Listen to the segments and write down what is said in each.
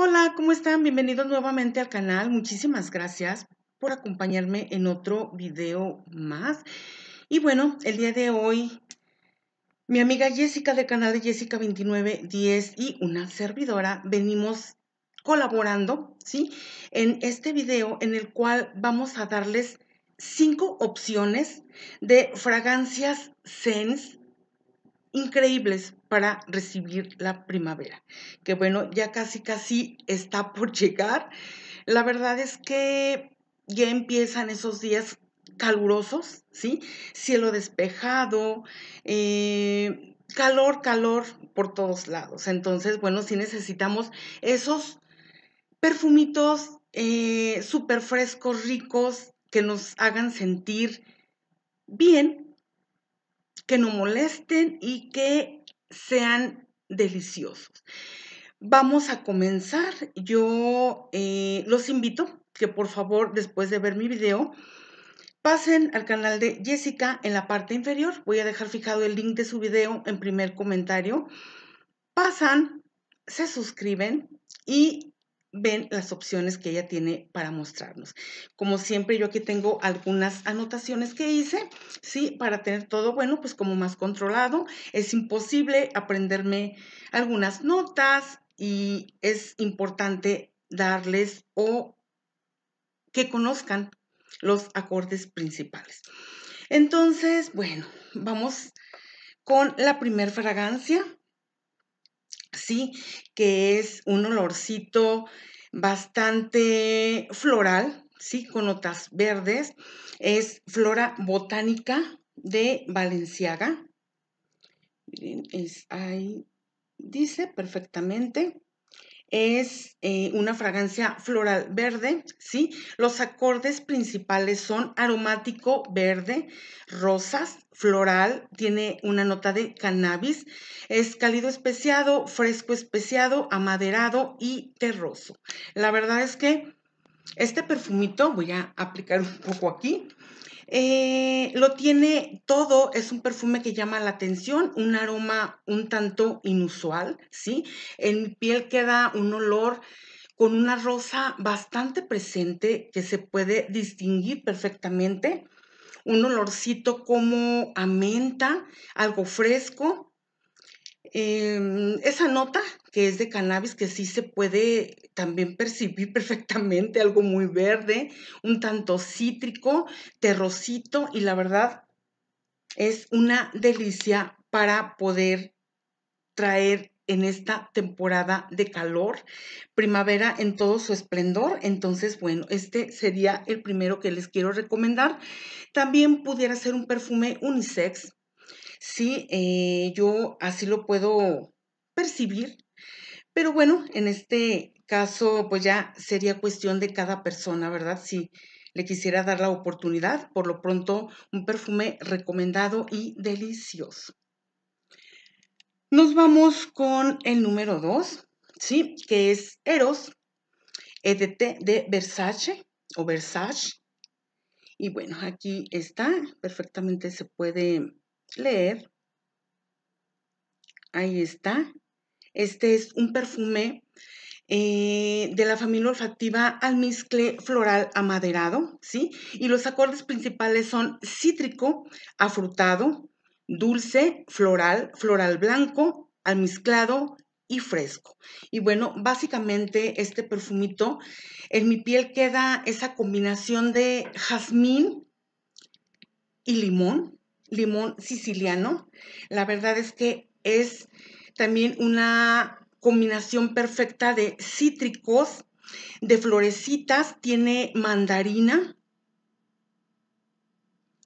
Hola, ¿cómo están? Bienvenidos nuevamente al canal. Muchísimas gracias por acompañarme en otro video más. Y bueno, el día de hoy, mi amiga Jessica del canal de Jessica2910 y una servidora venimos colaborando, ¿sí? En este video en el cual vamos a darles cinco opciones de fragancias Sense increíbles para recibir la primavera, que bueno, ya casi casi está por llegar. La verdad es que ya empiezan esos días calurosos, ¿sí? Cielo despejado, eh, calor, calor por todos lados. Entonces, bueno, sí necesitamos esos perfumitos eh, súper frescos, ricos, que nos hagan sentir bien, que no molesten y que sean deliciosos. Vamos a comenzar. Yo eh, los invito que por favor, después de ver mi video, pasen al canal de Jessica en la parte inferior. Voy a dejar fijado el link de su video en primer comentario. Pasan, se suscriben y ven las opciones que ella tiene para mostrarnos. Como siempre, yo aquí tengo algunas anotaciones que hice, ¿sí? Para tener todo, bueno, pues como más controlado. Es imposible aprenderme algunas notas y es importante darles o que conozcan los acordes principales. Entonces, bueno, vamos con la primer fragancia sí, que es un olorcito bastante floral, sí, con notas verdes. Es flora botánica de Valenciaga. Miren, ahí, dice perfectamente es eh, una fragancia floral verde, ¿sí? Los acordes principales son aromático verde, rosas, floral, tiene una nota de cannabis, es cálido especiado, fresco especiado, amaderado y terroso. La verdad es que este perfumito, voy a aplicar un poco aquí, eh, lo tiene todo, es un perfume que llama la atención, un aroma un tanto inusual, ¿sí? En mi piel queda un olor con una rosa bastante presente que se puede distinguir perfectamente, un olorcito como a menta, algo fresco, Em, esa nota que es de cannabis que sí se puede también percibir perfectamente, algo muy verde, un tanto cítrico, terrocito y la verdad es una delicia para poder traer en esta temporada de calor, primavera en todo su esplendor. Entonces, bueno, este sería el primero que les quiero recomendar. También pudiera ser un perfume unisex Sí, eh, yo así lo puedo percibir, pero bueno, en este caso, pues ya sería cuestión de cada persona, ¿verdad? Si le quisiera dar la oportunidad, por lo pronto, un perfume recomendado y delicioso. Nos vamos con el número 2, ¿sí? Que es Eros, EDT de Versace o Versace. Y bueno, aquí está, perfectamente se puede leer. Ahí está. Este es un perfume eh, de la familia olfativa almizcle floral amaderado, ¿sí? Y los acordes principales son cítrico, afrutado, dulce, floral, floral blanco, almizclado y fresco. Y bueno, básicamente este perfumito, en mi piel queda esa combinación de jazmín y limón, limón siciliano. La verdad es que es también una combinación perfecta de cítricos, de florecitas, tiene mandarina,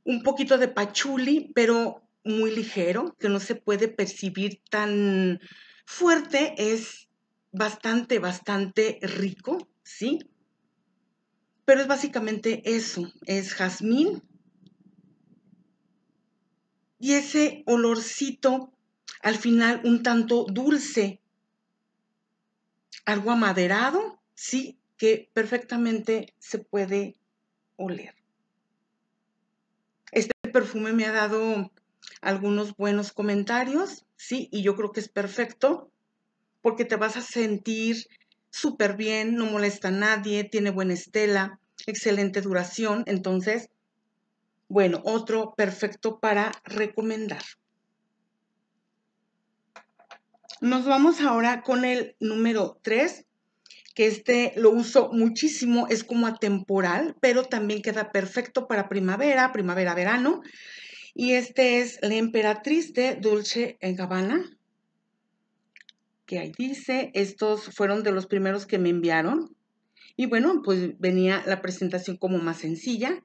un poquito de pachuli, pero muy ligero, que no se puede percibir tan fuerte, es bastante, bastante rico, ¿sí? Pero es básicamente eso, es jazmín, y ese olorcito al final un tanto dulce, algo amaderado, sí, que perfectamente se puede oler. Este perfume me ha dado algunos buenos comentarios, sí, y yo creo que es perfecto porque te vas a sentir súper bien, no molesta a nadie, tiene buena estela, excelente duración, entonces bueno, otro perfecto para recomendar. Nos vamos ahora con el número 3, que este lo uso muchísimo, es como atemporal, pero también queda perfecto para primavera, primavera-verano. Y este es La Emperatriz de en Gabbana, que ahí dice, estos fueron de los primeros que me enviaron. Y bueno, pues venía la presentación como más sencilla.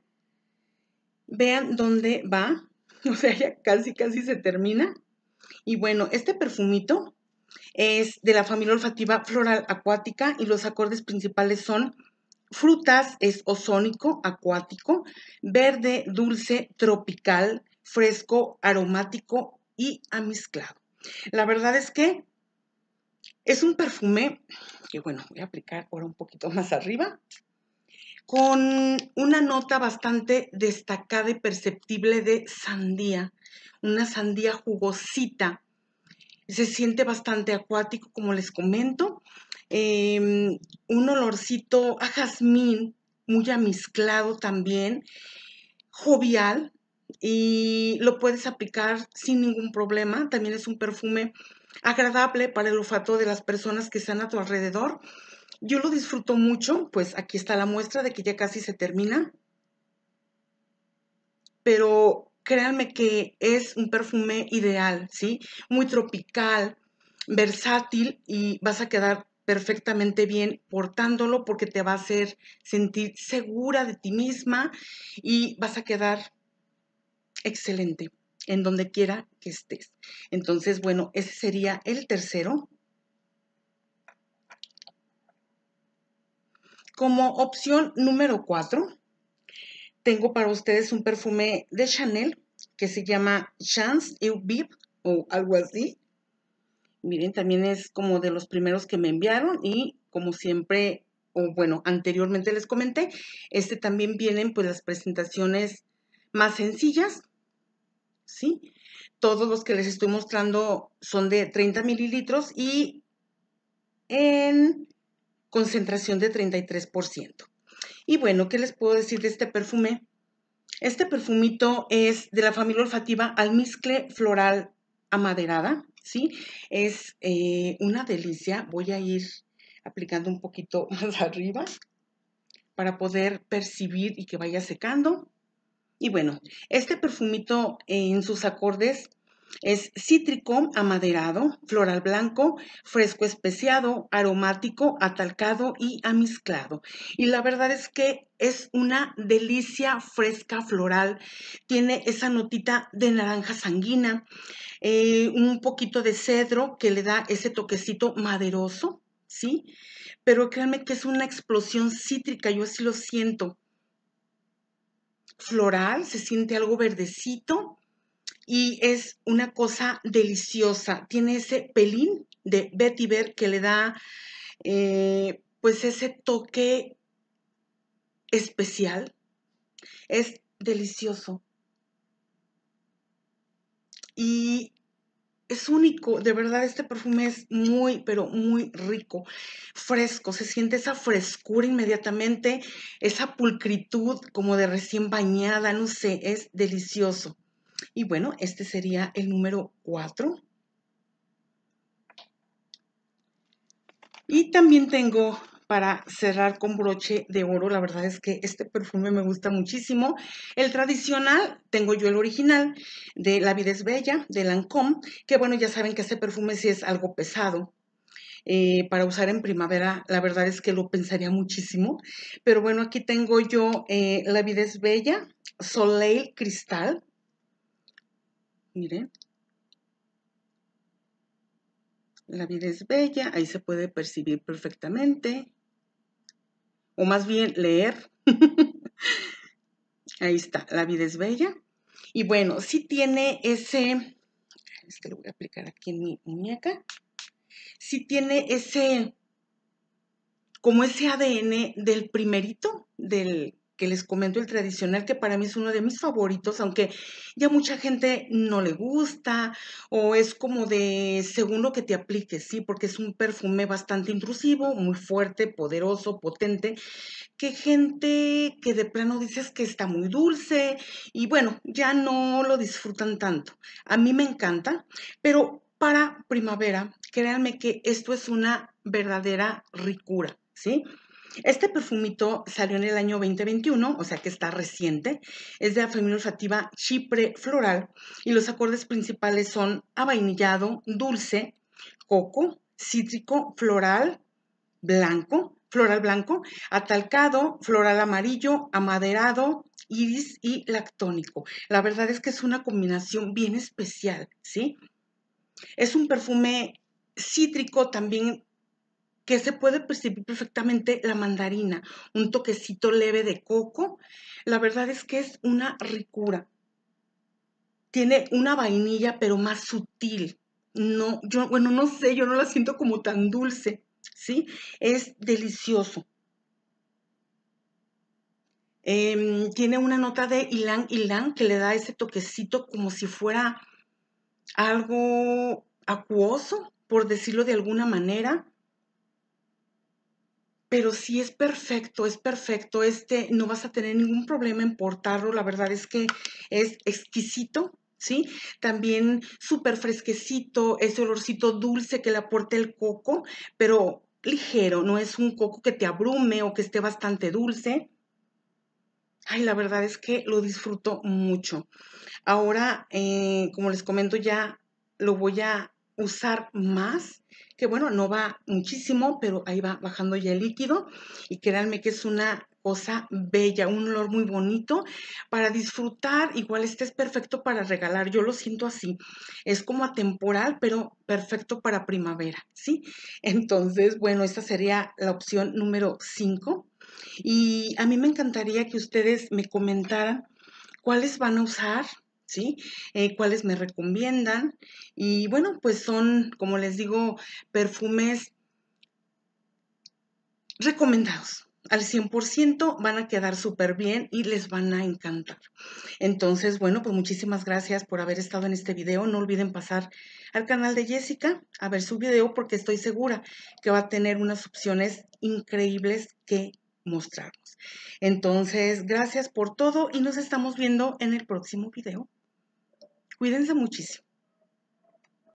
Vean dónde va. O sea, ya casi, casi se termina. Y bueno, este perfumito es de la familia olfativa floral acuática y los acordes principales son frutas, es ozónico, acuático, verde, dulce, tropical, fresco, aromático y amizclado. La verdad es que es un perfume que, bueno, voy a aplicar ahora un poquito más arriba con una nota bastante destacada y perceptible de sandía, una sandía jugosita. Se siente bastante acuático, como les comento. Em, un olorcito a jazmín, muy amizclado también, jovial, y lo puedes aplicar sin ningún problema. También es un perfume agradable para el olfato de las personas que están a tu alrededor yo lo disfruto mucho, pues aquí está la muestra de que ya casi se termina. Pero créanme que es un perfume ideal, ¿sí? Muy tropical, versátil y vas a quedar perfectamente bien portándolo porque te va a hacer sentir segura de ti misma y vas a quedar excelente en donde quiera que estés. Entonces, bueno, ese sería el tercero. Como opción número 4, tengo para ustedes un perfume de Chanel que se llama Chance Eau o algo así. Miren, también es como de los primeros que me enviaron y como siempre, o bueno, anteriormente les comenté, este también vienen pues las presentaciones más sencillas, ¿sí? Todos los que les estoy mostrando son de 30 mililitros y en concentración de 33%. Y bueno, ¿qué les puedo decir de este perfume? Este perfumito es de la familia olfativa almizcle floral amaderada, ¿sí? Es eh, una delicia. Voy a ir aplicando un poquito más arriba para poder percibir y que vaya secando. Y bueno, este perfumito en sus acordes es cítrico, amaderado, floral blanco, fresco especiado, aromático, atalcado y amizclado. Y la verdad es que es una delicia fresca floral. Tiene esa notita de naranja sanguina, eh, un poquito de cedro que le da ese toquecito maderoso, ¿sí? Pero créanme que es una explosión cítrica, yo así lo siento. Floral, se siente algo verdecito y es una cosa deliciosa. Tiene ese pelín de vetiver que le da eh, pues ese toque especial. Es delicioso. Y es único, de verdad este perfume es muy, pero muy rico, fresco, se siente esa frescura inmediatamente, esa pulcritud como de recién bañada, no sé, es delicioso. Y bueno, este sería el número 4. Y también tengo para cerrar con broche de oro. La verdad es que este perfume me gusta muchísimo. El tradicional, tengo yo el original de La vida es bella, de Lancôme, que bueno, ya saben que este perfume sí es algo pesado. Eh, para usar en primavera, la verdad es que lo pensaría muchísimo. Pero bueno, aquí tengo yo eh, La vida es bella, Soleil Cristal, Miren. La vida es bella, ahí se puede percibir perfectamente. O más bien leer. ahí está, la vida es bella. Y bueno, si tiene ese, que lo voy a aplicar aquí en mi muñeca, si tiene ese, como ese ADN del primerito, del, que les comento, el tradicional, que para mí es uno de mis favoritos, aunque ya mucha gente no le gusta o es como de según lo que te apliques, ¿sí? Porque es un perfume bastante intrusivo, muy fuerte, poderoso, potente, que gente que de plano dices que está muy dulce y bueno, ya no lo disfrutan tanto. A mí me encanta, pero para primavera, créanme que esto es una verdadera ricura, ¿sí? Este perfumito salió en el año 2021, o sea que está reciente. Es de la familia olfativa Chipre Floral y los acordes principales son avainillado, dulce, coco, cítrico, floral, blanco, floral blanco, atalcado, floral amarillo, amaderado, iris y lactónico. La verdad es que es una combinación bien especial, ¿sí? Es un perfume cítrico también que se puede percibir perfectamente la mandarina, un toquecito leve de coco. La verdad es que es una ricura. Tiene una vainilla, pero más sutil. No, yo, bueno, no sé, yo no la siento como tan dulce, ¿sí? Es delicioso. Em, tiene una nota de ylang ylang que le da ese toquecito como si fuera algo acuoso, por decirlo de alguna manera pero si es perfecto, es perfecto, este, no vas a tener ningún problema en portarlo, la verdad es que es exquisito, ¿sí? También súper fresquecito, ese olorcito dulce que le aporta el coco, pero ligero, no es un coco que te abrume o que esté bastante dulce. Ay, la verdad es que lo disfruto mucho. Ahora, eh, como les comento, ya lo voy a usar más, que bueno, no va muchísimo, pero ahí va bajando ya el líquido y créanme que es una cosa bella, un olor muy bonito para disfrutar, igual este es perfecto para regalar, yo lo siento así, es como atemporal, pero perfecto para primavera, ¿sí? Entonces, bueno, esta sería la opción número 5 y a mí me encantaría que ustedes me comentaran cuáles van a usar, ¿sí? Eh, ¿Cuáles me recomiendan? Y bueno, pues son, como les digo, perfumes recomendados. Al 100% van a quedar súper bien y les van a encantar. Entonces, bueno, pues muchísimas gracias por haber estado en este video. No olviden pasar al canal de Jessica a ver su video porque estoy segura que va a tener unas opciones increíbles que mostrarnos. Entonces, gracias por todo y nos estamos viendo en el próximo video. Cuídense muchísimo.